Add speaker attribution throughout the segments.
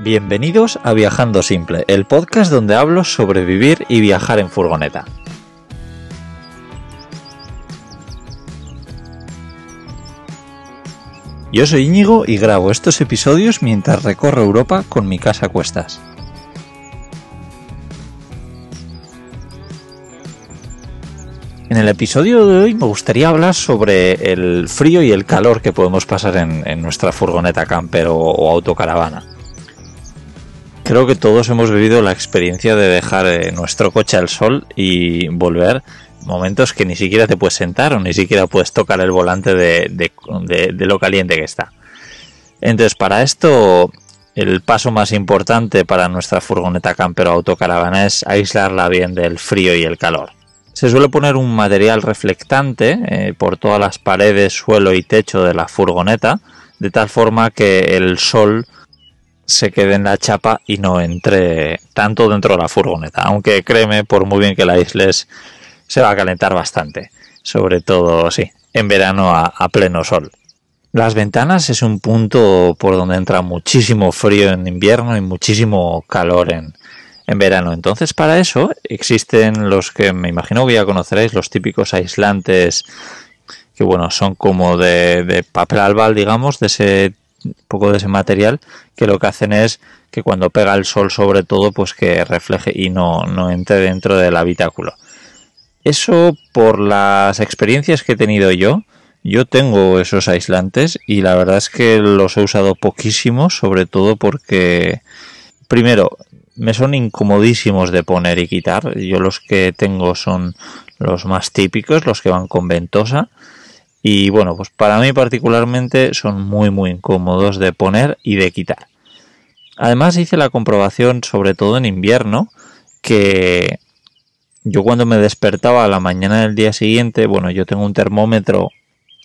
Speaker 1: Bienvenidos a Viajando Simple, el podcast donde hablo sobre vivir y viajar en furgoneta. Yo soy Íñigo y grabo estos episodios mientras recorro Europa con mi casa a cuestas. En el episodio de hoy me gustaría hablar sobre el frío y el calor que podemos pasar en, nuestra furgoneta camper o, autocaravana. Creo que todos hemos vivido la experiencia de dejar eh, nuestro coche al sol y volver momentos que ni siquiera te puedes sentar o ni siquiera puedes tocar el volante de lo caliente que está. Entonces para esto el paso más importante para nuestra furgoneta camper o autocaravana es aislarla bien del frío y el calor. Se suele poner un material reflectante eh, por todas las paredes, suelo y techo de la furgoneta, de tal forma que el sol se quede en la chapa y no entre tanto dentro de la furgoneta. Aunque créeme, por muy bien que la isla se va a calentar bastante. Sobre todo, sí, en verano a, a pleno sol. Las ventanas es un punto por donde entra muchísimo frío en invierno y muchísimo calor en, en verano. Entonces, para eso existen los que me imagino que ya conoceréis, los típicos aislantes, que bueno, son como de, papel albal, digamos, de ese poco de ese material que lo que hacen es que cuando pega el sol sobre todo pues que refleje y no, no entre dentro del habitáculo eso por las experiencias que he tenido yo yo tengo esos aislantes y la verdad es que los he usado poquísimo sobre todo porque primero me son incomodísimos de poner y quitar. Yo los que tengo son los más típicos, los que van con ventosa. Y bueno, pues para mí particularmente son muy muy incómodos de poner y de quitar. Además hice la comprobación, sobre todo en invierno, que yo cuando me despertaba a la mañana del día siguiente, bueno, yo tengo un termómetro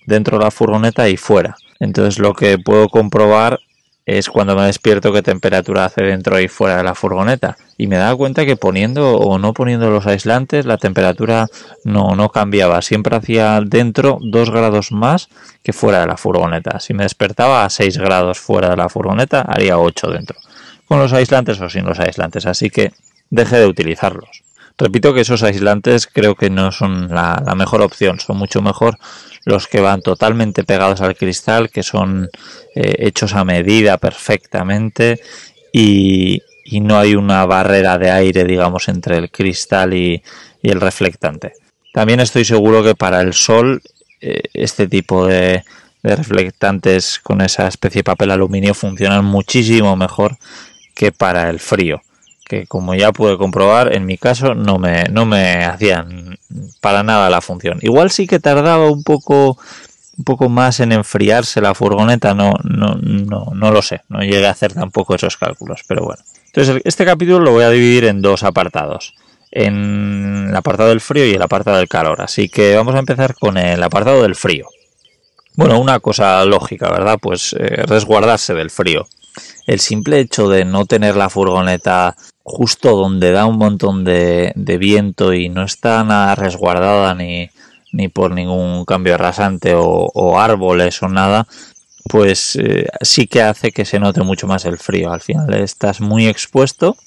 Speaker 1: dentro de la furgoneta y fuera. Entonces lo que puedo comprobar es cuando me despierto qué temperatura hace dentro y fuera de la furgoneta. Y me daba cuenta que poniendo o no poniendo los aislantes, la temperatura no, no cambiaba. Siempre hacía dentro 2 grados más que fuera de la furgoneta. Si me despertaba a 6 grados fuera de la furgoneta, haría 8 dentro. Con los aislantes o sin los aislantes. Así que dejé de utilizarlos. Repito que esos aislantes creo que no son la, mejor opción, son mucho mejor los que van totalmente pegados al cristal, que son eh, hechos a medida perfectamente y, no hay una barrera de aire, digamos, entre el cristal y, el reflectante. También estoy seguro que para el sol eh, este tipo de reflectantes con esa especie de papel aluminio funcionan muchísimo mejor que para el frío que como ya pude comprobar, en mi caso no me, no me hacían para nada la función. Igual sí que tardaba un poco, un poco más en enfriarse la furgoneta, no, no, lo sé, no llegué a hacer tampoco esos cálculos, pero bueno. Entonces, este capítulo lo voy a dividir en dos apartados, en el apartado del frío y el apartado del calor, así que vamos a empezar con el apartado del frío. Bueno, una cosa lógica, ¿verdad? Pues eh, resguardarse del frío el simple hecho de no tener la furgoneta justo donde da un montón de, viento y no está nada resguardada ni, por ningún cambio rasante o, árboles o nada, pues eh, sí que hace que se note mucho más el frío. Al final estás muy expuesto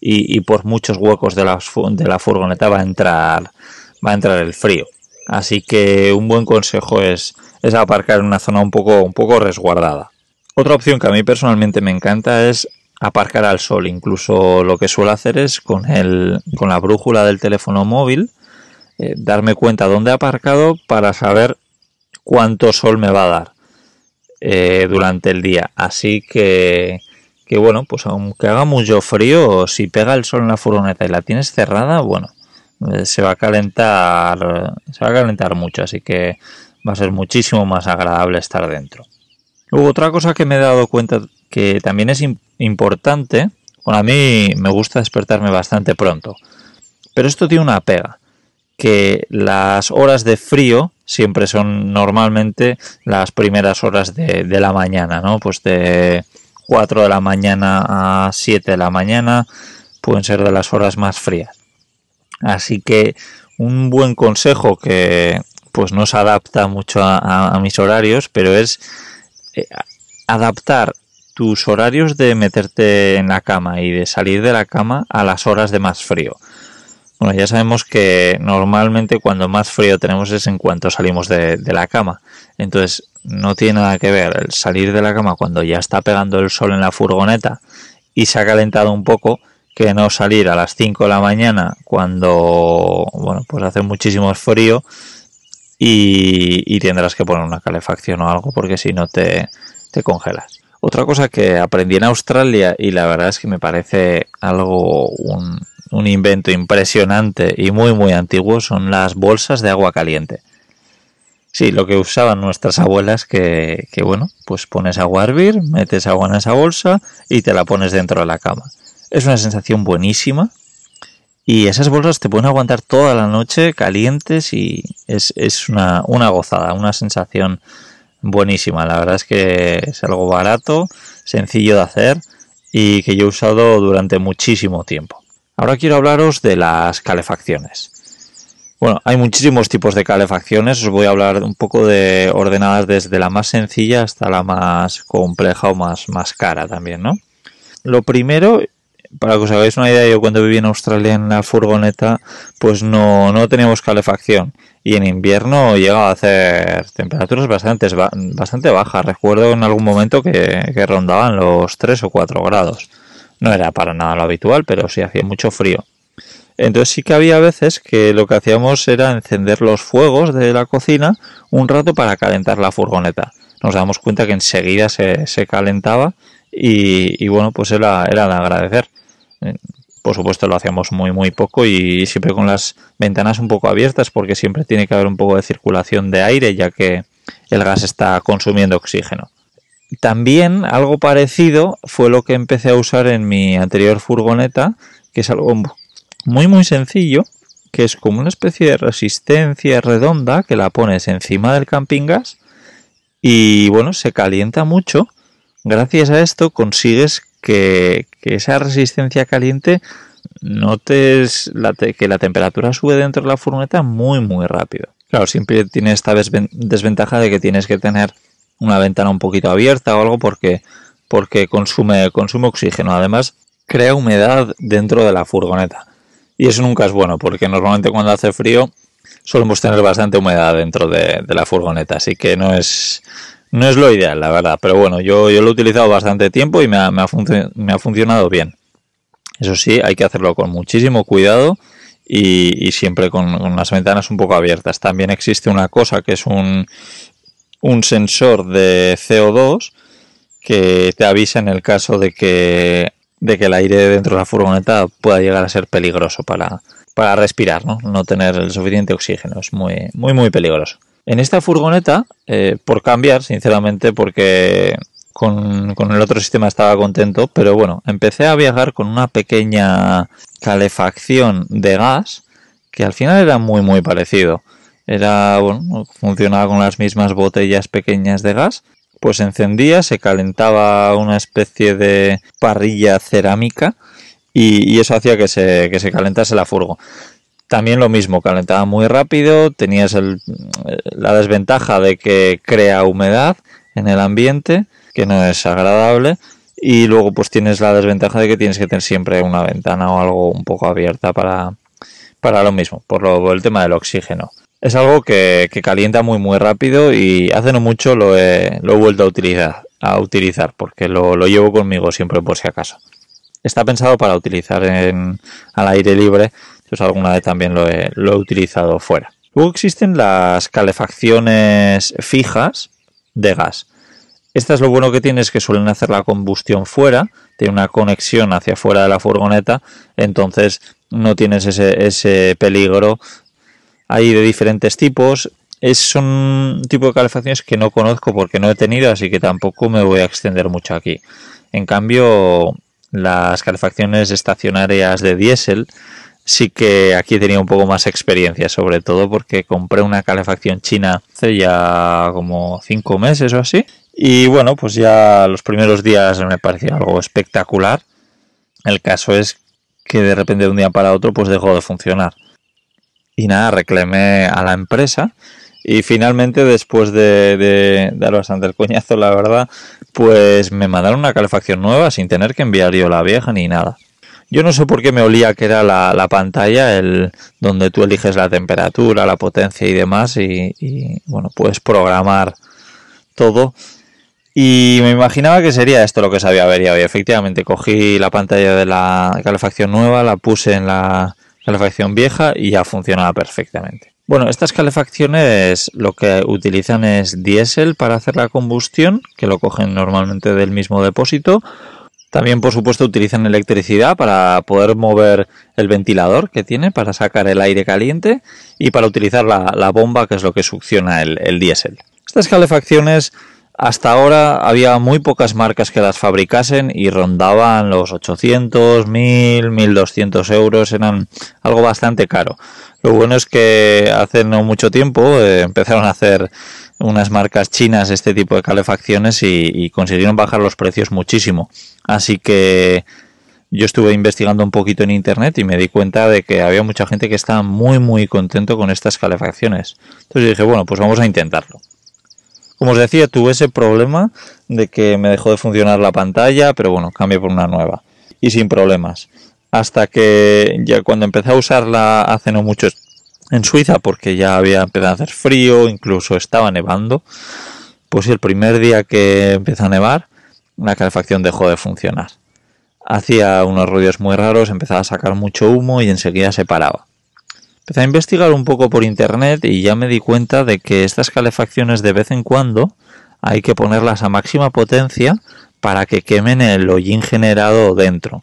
Speaker 1: y, por muchos huecos de la, de la, furgoneta va a entrar, va a entrar el frío. Así que un buen consejo es, es aparcar en una zona un poco, un poco resguardada. Otra opción que a mí personalmente me encanta es aparcar al sol. Incluso lo que suelo hacer es con, el, con la brújula del teléfono móvil eh, darme cuenta dónde he aparcado para saber cuánto sol me va a dar eh, durante el día. Así que, que bueno, pues aunque haga mucho frío, si pega el sol en la furgoneta y la tienes cerrada, bueno, eh, se va a calentar, se va a calentar mucho, así que va a ser muchísimo más agradable estar dentro. Luego otra cosa que me he dado cuenta que también es importante. Bueno, a mí me gusta despertarme bastante pronto. Pero esto tiene una pega, que las horas de frío siempre son normalmente las primeras horas de, la mañana, ¿no? Pues de 4 de la mañana a 7 de la mañana pueden ser de las horas más frías. Así que un buen consejo que pues no se adapta mucho a, mis horarios, pero es eh, adaptar tus horarios de meterte en la cama y de salir de la cama a las horas de más frío. Bueno, ya sabemos que normalmente cuando más frío tenemos es en cuanto salimos de, la cama. Entonces, no tiene nada que ver el salir de la cama cuando ya está pegando el sol en la furgoneta y se ha calentado un poco que no salir a las 5 de la mañana cuando, bueno, pues hace muchísimo frío y, tendrás que poner una calefacción o algo porque si no te, te congelas. Otra cosa que aprendí en Australia y la verdad es que me parece algo, un, invento impresionante y muy muy antiguo son las bolsas de agua caliente. Sí, lo que usaban nuestras abuelas que, bueno, pues pones agua a hervir, metes agua en esa bolsa y te la pones dentro de la cama. Es una sensación buenísima y esas bolsas te pueden aguantar toda la noche calientes y es, una, una gozada, una sensación buenísima. La verdad es que es algo barato, sencillo de hacer y que yo he usado durante muchísimo tiempo. Ahora quiero hablaros de las calefacciones. Bueno, hay muchísimos tipos de calefacciones, os voy a hablar un poco de ordenadas desde la más sencilla hasta la más compleja o más, más cara también, ¿no? Lo primero para que os hagáis una idea, yo cuando viví en Australia en la furgoneta, pues no, no teníamos calefacción. Y en invierno llegaba a hacer temperaturas bastante, bastante bajas. Recuerdo en algún momento que, rondaban los 3 o 4 grados. No era para nada lo habitual, pero sí hacía mucho frío. Entonces sí que había veces que lo que hacíamos era encender los fuegos de la cocina un rato para calentar la furgoneta. Nos damos cuenta que enseguida se, se calentaba y, y, bueno, pues era, era de agradecer. Eh, por supuesto lo hacíamos muy muy poco y siempre con las ventanas un poco abiertas porque siempre tiene que haber un poco de circulación de aire ya que el gas está consumiendo oxígeno. También algo parecido fue lo que empecé a usar en mi anterior furgoneta, que es algo muy muy sencillo, que es como una especie de resistencia redonda que la pones encima del camping gas y bueno, se calienta mucho. Gracias a esto consigues que, que esa resistencia caliente notes la que la temperatura sube dentro de la furgoneta muy, muy rápido. Claro, siempre tiene esta desventaja de que tienes que tener una ventana un poquito abierta o algo porque, porque consume, oxígeno. Además, crea humedad dentro de la furgoneta. Y eso nunca es bueno porque normalmente cuando hace frío solemos tener bastante humedad dentro de la furgoneta. Así que no es, no es lo ideal, la verdad, pero bueno, yo, yo lo he utilizado bastante tiempo y me ha, me, ha funcionado bien. Eso sí, hay que hacerlo con muchísimo cuidado y, siempre con, las ventanas un poco abiertas. También existe una cosa que es un, un sensor de CO2 que te avisa en el caso de que, de que el aire dentro de la furgoneta pueda llegar a ser peligroso para, para respirar, ¿no? no tener el suficiente oxígeno. Es muy, muy, muy peligroso. En esta furgoneta, eh, por cambiar, sinceramente, porque con, el otro sistema estaba contento, pero bueno, empecé a viajar con una pequeña calefacción de gas que al final era muy muy parecido. Era, bueno, funcionaba con las mismas botellas pequeñas de gas, pues encendía, se calentaba una especie de parrilla cerámica y, eso hacía que se, que se calentase la furgo. También lo mismo, calentaba muy rápido, tenías eh, la desventaja de que crea humedad en el ambiente, que no es agradable, y luego pues tienes la desventaja de que tienes que tener siempre una ventana o algo un poco abierta para, para lo mismo, por, lo, el tema del oxígeno. Es algo que, calienta muy muy rápido y hace no mucho lo he, vuelto a utilizar, a utilizar porque lo, lo, llevo conmigo siempre por si acaso. Está pensado para utilizar al aire libre entonces alguna vez también lo he, utilizado fuera. Luego existen las calefacciones fijas de gas. Esta es lo bueno que tiene es que suelen hacer la combustión fuera, tiene una conexión hacia fuera de la furgoneta, entonces no tienes ese, peligro. Hay de diferentes tipos. Es un tipo de calefacciones que no conozco porque no he tenido, así que tampoco me voy a extender mucho aquí. En cambio, las calefacciones estacionarias de diésel sí que aquí tenía un poco más experiencia, sobre todo porque compré una calefacción china hace ya como cinco meses o así. Y bueno, pues ya los primeros días me pareció algo espectacular. El caso es que de repente de un día para otro pues dejó de funcionar. Y nada, reclamé a la empresa y finalmente después de, de, dar bastante el coñazo, la verdad, pues me mandaron una calefacción nueva sin tener que enviar yo la vieja ni nada. Yo no sé por qué me olía que era la, pantalla, el donde tú eliges la temperatura, la potencia y demás, y, bueno, puedes programar todo. Y me imaginaba que sería esto lo que se había averiado. Y efectivamente cogí la pantalla de la calefacción nueva, la puse en la calefacción vieja y ya funcionaba perfectamente. Bueno, estas calefacciones lo que utilizan es diésel para hacer la combustión, que lo cogen normalmente del mismo depósito, también, por supuesto, utilizan electricidad para poder mover el ventilador que tiene para sacar el aire caliente y para utilizar la, bomba que es lo que succiona el, diésel. Estas calefacciones hasta ahora había muy pocas marcas que las fabricasen y rondaban los 800, 1000, 1200 euros, eran algo bastante caro. Lo bueno es que hace no mucho tiempo eh, empezaron a hacer unas marcas chinas este tipo de calefacciones y, consiguieron bajar los precios muchísimo. Así que yo estuve investigando un poquito en internet y me di cuenta de que había mucha gente que estaba muy muy contento con estas calefacciones. Entonces dije, bueno, pues vamos a intentarlo. Como os decía, tuve ese problema de que me dejó de funcionar la pantalla, pero bueno, cambié por una nueva y sin problemas. Hasta que ya cuando empecé a usarla hace no muchos en Suiza porque ya había empezado a hacer frío, incluso estaba nevando. Pues el primer día que empezó a nevar, la calefacción dejó de funcionar. Hacía unos ruidos muy raros, empezaba a sacar mucho humo y enseguida se paraba. Empecé a investigar un poco por internet y ya me di cuenta de que estas calefacciones de vez en cuando hay que ponerlas a máxima potencia para que quemen el hollín generado dentro.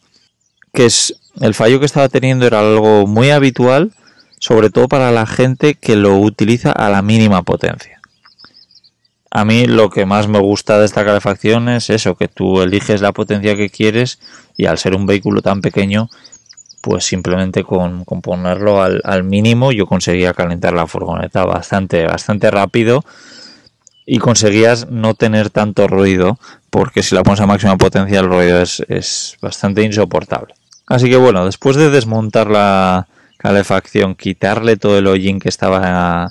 Speaker 1: Que es el fallo que estaba teniendo era algo muy habitual sobre todo para la gente que lo utiliza a la mínima potencia. A mí lo que más me gusta de esta calefacción es eso, que tú eliges la potencia que quieres y al ser un vehículo tan pequeño, pues simplemente con, ponerlo al, mínimo yo conseguía calentar la furgoneta bastante, bastante rápido y conseguías no tener tanto ruido, porque si la pones a máxima potencia el ruido es bastante insoportable. Así que bueno, después de desmontar la, calefacción, quitarle todo el hollín que estaba ah,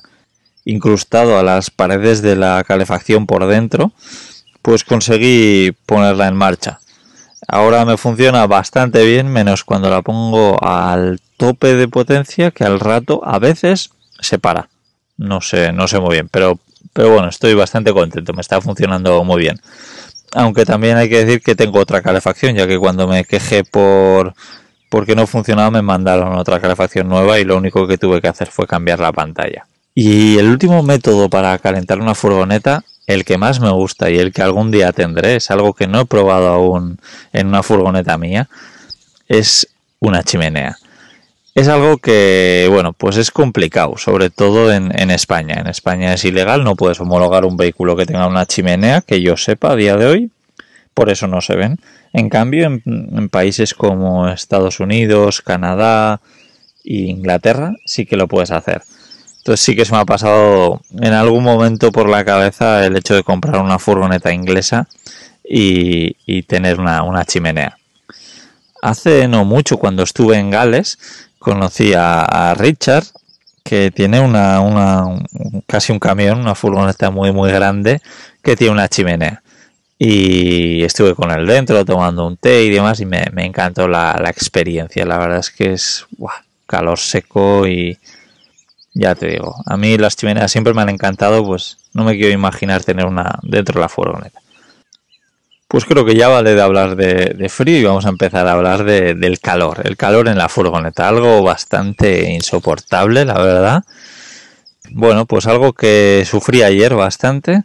Speaker 1: incrustado a las paredes de la calefacción por dentro, pues conseguí ponerla en marcha. Ahora me funciona bastante bien, menos cuando la pongo al tope de potencia, que al rato a veces se para. No sé, no sé muy bien, pero, pero bueno, estoy bastante contento, me está funcionando muy bien. Aunque también hay que decir que tengo otra calefacción, ya que cuando me quejé por porque no funcionaba me mandaron otra calefacción nueva y lo único que tuve que hacer fue cambiar la pantalla. Y el último método para calentar una furgoneta, el que más me gusta y el que algún día tendré, es algo que no he probado aún en una furgoneta mía, es una chimenea. Es algo que, bueno, pues es complicado, sobre todo en, en, España. En España es ilegal, no puedes homologar un vehículo que tenga una chimenea, que yo sepa a día de hoy, por eso no se ven. En cambio, en, países como Estados Unidos, Canadá e Inglaterra sí que lo puedes hacer. Entonces sí que se me ha pasado en algún momento por la cabeza el hecho de comprar una furgoneta inglesa y, tener una, chimenea. Hace no mucho, cuando estuve en Gales, conocí a, Richard, que tiene una, casi un camión, una furgoneta muy muy grande, que tiene una chimenea y estuve con él dentro tomando un té y demás y me, encantó la, experiencia. La verdad es que es calor seco y ya te digo, a mí las chimeneas siempre me han encantado, pues no me quiero imaginar tener una dentro de la furgoneta. Pues creo que ya vale de hablar de, frío y vamos a empezar a hablar de, del calor. El calor en la furgoneta, algo bastante insoportable, la verdad. Bueno, pues algo que sufrí ayer bastante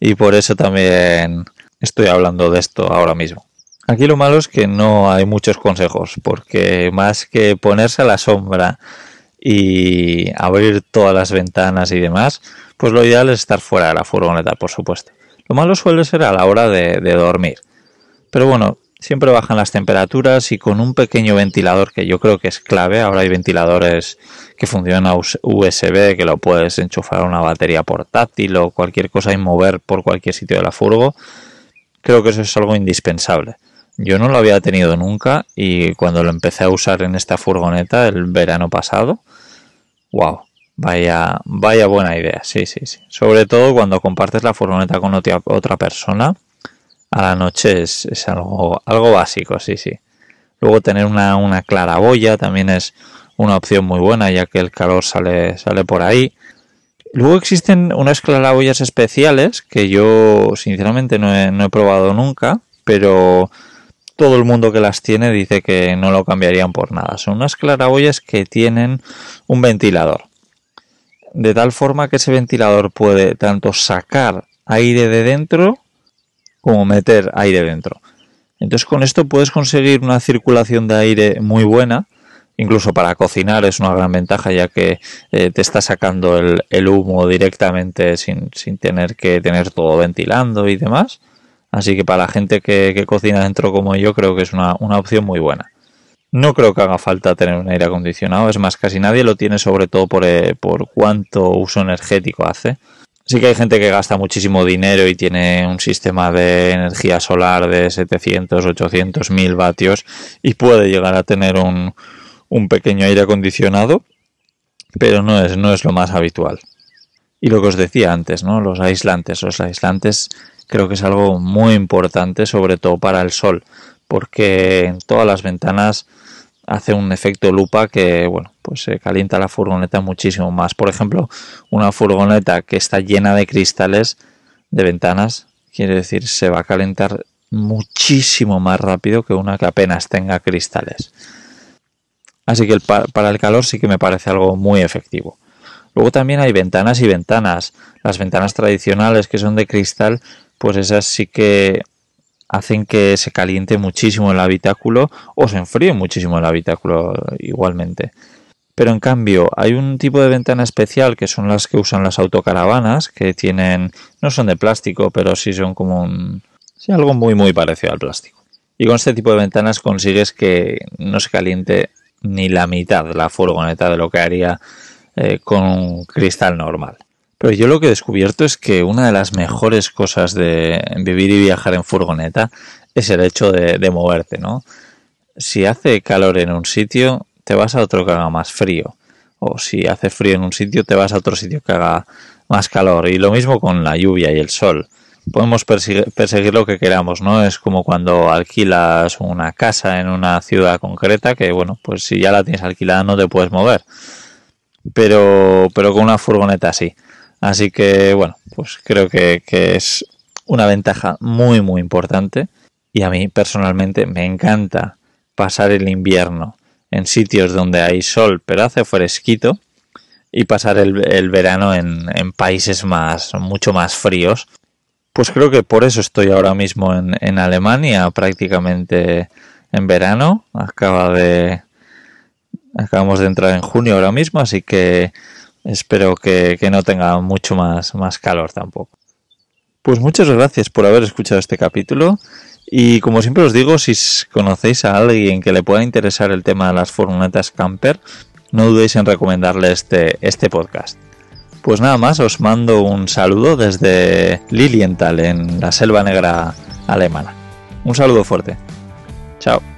Speaker 1: y por eso también estoy hablando de esto ahora mismo. Aquí lo malo es que no hay muchos consejos, porque más que ponerse a la sombra y abrir todas las ventanas y demás, pues lo ideal es estar fuera de la furgoneta, por supuesto. Lo malo suele ser a la hora de, dormir. Pero bueno, siempre bajan las temperaturas y con un pequeño ventilador que yo creo que es clave. Ahora hay ventiladores que funcionan a USB, que lo puedes enchufar a una batería portátil o cualquier cosa y mover por cualquier sitio de la furgo creo que eso es algo indispensable. Yo no lo había tenido nunca y cuando lo empecé a usar en esta furgoneta el verano pasado, wow, vaya, vaya buena idea, sí, sí, sí. Sobre todo cuando compartes la furgoneta con otra, persona, a la noche es, algo, algo básico, sí, sí. Luego tener una, una claraboya también es una opción muy buena ya que el calor sale, sale por ahí. Luego existen unas claraboyas especiales que yo sinceramente no he, probado nunca, pero todo el mundo que las tiene dice que no lo cambiarían por nada. Son unas claraboyas que tienen un ventilador. De tal forma que ese ventilador puede tanto sacar aire de dentro como meter aire dentro. Entonces con esto puedes conseguir una circulación de aire muy buena incluso para cocinar es una gran ventaja ya que eh, te está sacando el, humo directamente sin, tener que tener todo ventilando y demás. Así que para la gente que, cocina dentro como yo creo que es una, opción muy buena. No creo que haga falta tener un aire acondicionado, es más, casi nadie lo tiene sobre todo por, eh, por cuánto uso energético hace. Sí que hay gente que gasta muchísimo dinero y tiene un sistema de energía solar de 700, 800, 1000 vatios y puede llegar a tener un, un pequeño aire acondicionado, pero no es, no es lo más habitual. Y lo que os decía antes, ¿no? Los aislantes. Los aislantes creo que es algo muy importante, sobre todo para el sol, porque en todas las ventanas hace un efecto lupa que, bueno, pues se calienta la furgoneta muchísimo más. Por ejemplo, una furgoneta que está llena de cristales de ventanas, quiere decir, se va a calentar muchísimo más rápido que una que apenas tenga cristales. Así que para el calor sí que me parece algo muy efectivo. Luego también hay ventanas y ventanas. Las ventanas tradicionales que son de cristal, pues esas sí que hacen que se caliente muchísimo el habitáculo o se enfríe muchísimo el habitáculo igualmente. Pero en cambio, hay un tipo de ventana especial que son las que usan las autocaravanas, que tienen, no son de plástico, pero sí son como algo muy muy parecido al plástico. Y con este tipo de ventanas consigues que no se caliente ni la mitad de la furgoneta de lo que haría eh, con un cristal normal. Pero yo lo que he descubierto es que una de las mejores cosas de vivir y viajar en furgoneta es el hecho de, de moverte, ¿no? Si hace calor en un sitio, te vas a otro que haga más frío. O si hace frío en un sitio, te vas a otro sitio que haga más calor. Y lo mismo con la lluvia y el sol podemos perseguir, lo que queramos, ¿no? Es como cuando alquilas una casa en una ciudad concreta que, bueno, pues si ya la tienes alquilada no te puedes mover. Pero, pero con una furgoneta sí. Así que, bueno, pues creo que, es una ventaja muy, muy importante. Y a mí personalmente me encanta pasar el invierno en sitios donde hay sol, pero hace fresquito y pasar el, el verano en, en, países más, mucho más fríos, pues creo que por eso estoy ahora mismo en, en Alemania, prácticamente en verano. Acaba de. Acabamos de entrar en junio ahora mismo, así que espero que, no tenga mucho más, más calor tampoco. Pues muchas gracias por haber escuchado este capítulo. Y como siempre os digo, si conocéis a alguien que le pueda interesar el tema de las furgonetas camper, no dudéis en recomendarle este, este podcast. Pues nada más, os mando un saludo desde Lilienthal, en la selva negra alemana. Un saludo fuerte. Chao.